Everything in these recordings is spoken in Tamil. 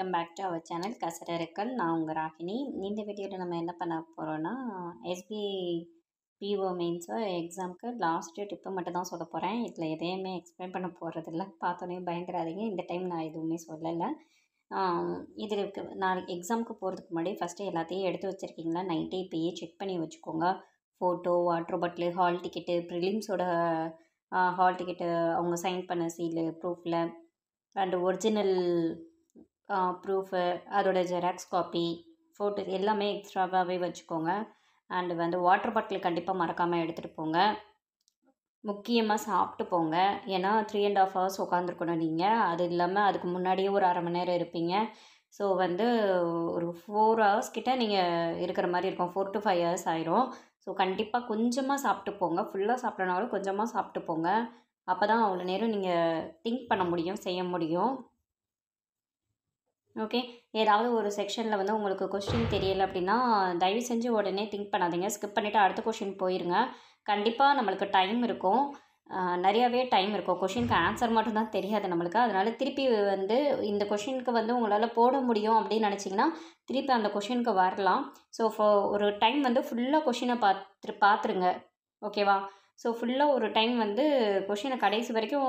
welcome back to our channel கசரருக்கள் நான் உங்கள் ராகினி இந்த வீடியோவில் நம்ம என்ன பண்ண போகிறோன்னா எஸ்பிஐ பிஓ மீன்ஸோ எக்ஸாமுக்கு லாஸ்ட் டேட் மட்டும் தான் சொல்ல போகிறேன் இதில் எதையுமே எக்ஸ்பிளைன் பண்ண போகிறதில்ல பார்த்தோன்னே பயங்கராதிங்க இந்த டைம் நான் எதுவுமே சொல்லலை இதில் நான் எக்ஸாமுக்கு போகிறதுக்கு முன்னாடி ஃபஸ்ட்டு எல்லாத்தையும் எடுத்து வச்சுருக்கீங்களா நைட்டே இப்போயே செக் பண்ணி வச்சுக்கோங்க photo water bottle hall ticket ப்ரிலிம்ஸோட ஹால் டிக்கெட்டு அவங்க சைன் பண்ண சீலு ப்ரூஃபில் அண்டு ஒரிஜினல் ப்ரூஃபு அதோடய ஜெராக்ஸ் காப்பி ஃபோட்டோ எல்லாமே எக்ஸ்ட்ராவாகவே வச்சுக்கோங்க அண்டு வந்து வாட்டர் பாட்டில் கண்டிப்பாக மறக்காமல் எடுத்துகிட்டு போங்க முக்கியமாக சாப்பிட்டு போங்க ஏன்னா த்ரீ அண்ட் ஆஃப் ஹவர்ஸ் உட்காந்துருக்கணும் நீங்கள் அது இல்லாமல் அதுக்கு முன்னாடியே ஒரு அரை மணி நேரம் இருப்பீங்க ஸோ வந்து ஒரு ஃபோர் ஹவர்ஸ் கிட்டே நீங்கள் இருக்கிற மாதிரி இருக்கும் ஃபோர் டு ஃபைவ் ஹவர்ஸ் ஆயிரும் ஸோ கண்டிப்பாக கொஞ்சமாக சாப்பிட்டு போங்க ஃபுல்லாக சாப்பிட்றனாலும் கொஞ்சமாக சாப்பிட்டு போங்க அப்போ தான் அவ்வளோ நேரம் நீங்கள் திங்க் பண்ண முடியும் செய்ய முடியும் ஓகே ஏதாவது ஒரு செக்ஷனில் வந்து உங்களுக்கு கொஸ்டின் தெரியலை அப்படின்னா தயவு செஞ்சு உடனே திங்க் பண்ணாதீங்க ஸ்கிப் பண்ணிவிட்டு அடுத்த கொஷின் போயிருங்க கண்டிப்பாக நம்மளுக்கு டைம் இருக்கும் நிறையாவே டைம் இருக்கும் கொஷினுக்கு ஆன்சர் மட்டும்தான் தெரியாது நம்மளுக்கு அதனால் திருப்பி வந்து இந்த கொஷினுக்கு வந்து உங்களால் போட முடியும் அப்படின்னு நினச்சிங்கன்னா திருப்பி அந்த கொஷினுக்கு வரலாம் ஸோ ஒரு டைம் வந்து ஃபுல்லாக கொஷினை பார்த்து பார்த்துருங்க ஓகேவா ஸோ ஃபுல்லாக ஒரு டைம் வந்து கொஷினை கடைசி வரைக்கும்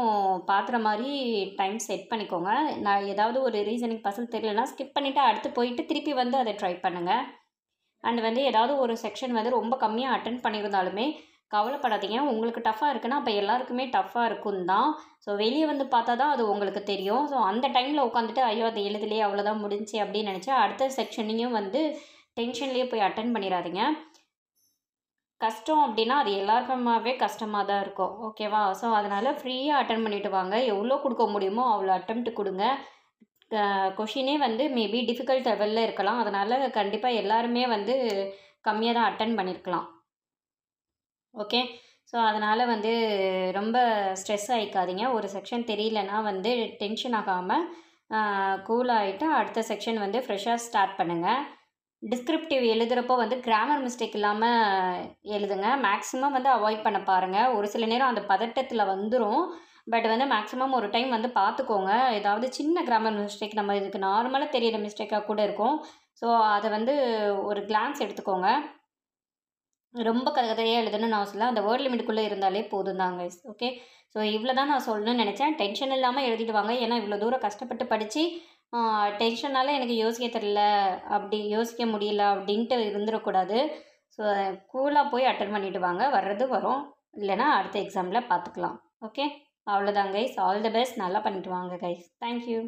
பார்க்குற மாதிரி டைம் செட் பண்ணிக்கோங்க நான் ஏதாவது ஒரு ரீசனிங் பசல் தெரியலனா ஸ்கிப் பண்ணிவிட்டு அடுத்து போயிட்டு திருப்பி வந்து அதை ட்ரை பண்ணுங்கள் அண்ட் வந்து ஏதாவது ஒரு செக்ஷன் வந்து ரொம்ப கம்மியாக அட்டன் பண்ணியிருந்தாலுமே கவலைப்படாதீங்க உங்களுக்கு டஃப்பாக இருக்குன்னா அப்போ எல்லாருக்குமே டஃப்பாக இருக்கும் தான் ஸோ வெளியே வந்து பார்த்தா தான் அது உங்களுக்கு தெரியும் ஸோ அந்த டைமில் உட்காந்துட்டு ஐயோ அதை எழுதலையே அவ்வளோதான் முடிஞ்சு அப்படின்னு நினச்சி அடுத்த செக்ஷனையும் வந்து டென்ஷன்லேயே போய் அட்டன் பண்ணிடாதீங்க கஷ்டம் அப்படின்னா அது எல்லாருக்குமாவே கஷ்டமாக தான் இருக்கும் ஓகேவா ஸோ அதனால் ஃப்ரீயாக அட்டன் பண்ணிவிட்டு வாங்க எவ்வளோ கொடுக்க முடியுமோ அவ்வளோ அட்டம் கொடுங்க கொஷினே வந்து மேபி டிஃபிகல்ட் லெவலில் இருக்கலாம் அதனால் கண்டிப்பாக எல்லாருமே வந்து கம்மியாக தான் அட்டன் பண்ணியிருக்கலாம் ஓகே ஸோ அதனால் வந்து ரொம்ப ஸ்ட்ரெஸ் ஆகிக்காதீங்க ஒரு செக்ஷன் தெரியலனா வந்து டென்ஷன் ஆகாமல் கூல் ஆகிட்டு அடுத்த செக்ஷன் வந்து ஃப்ரெஷ்ஷாக ஸ்டார்ட் பண்ணுங்கள் டிஸ்கிரிப்டிவ் எழுதுகிறப்போ வந்து கிராமர் மிஸ்டேக் இல்லாமல் எழுதுங்க மேக்ஸிமம் வந்து அவாய்ட் பண்ண பாருங்கள் ஒரு சில நேரம் அந்த பதட்டத்தில் வந்துடும் பட் வந்து மேக்ஸிமம் ஒரு டைம் வந்து பார்த்துக்கோங்க ஏதாவது சின்ன கிராமர் மிஸ்டேக் நம்ம இதுக்கு நார்மலாக தெரியிற மிஸ்டேக்காக கூட இருக்கும் ஸோ அதை வந்து ஒரு கிளான்ஸ் எடுத்துக்கோங்க ரொம்ப கதையாக எழுதணும்னு நான் சொல்ல அந்த வேர்ட் லிமிட்டுக்குள்ளே இருந்தாலே போதும் தாங்க ஓகே ஸோ இவ்வளோ தான் நான் சொல்லணும்னு நினச்சேன் டென்ஷன் இல்லாமல் எழுதிட்டு வாங்க ஏன்னா இவ்வளோ தூரம் கஷ்டப்பட்டு படித்து டென்ஷனால் எனக்கு யோசிக்க தெரில அப்படி யோசிக்க முடியல அப்படின்ட்டு இருந்துடக்கூடாது ஸோ கூலாக போய் அட்டன் பண்ணிவிட்டு வாங்க வர்றது வரும் இல்லைனா அடுத்த எக்ஸாமில் பார்த்துக்கலாம் ஓகே அவ்வளோதான் கைஸ் ஆல் த பெஸ்ட் நல்லா பண்ணிவிட்டு வாங்க கைஸ் தேங்க்யூ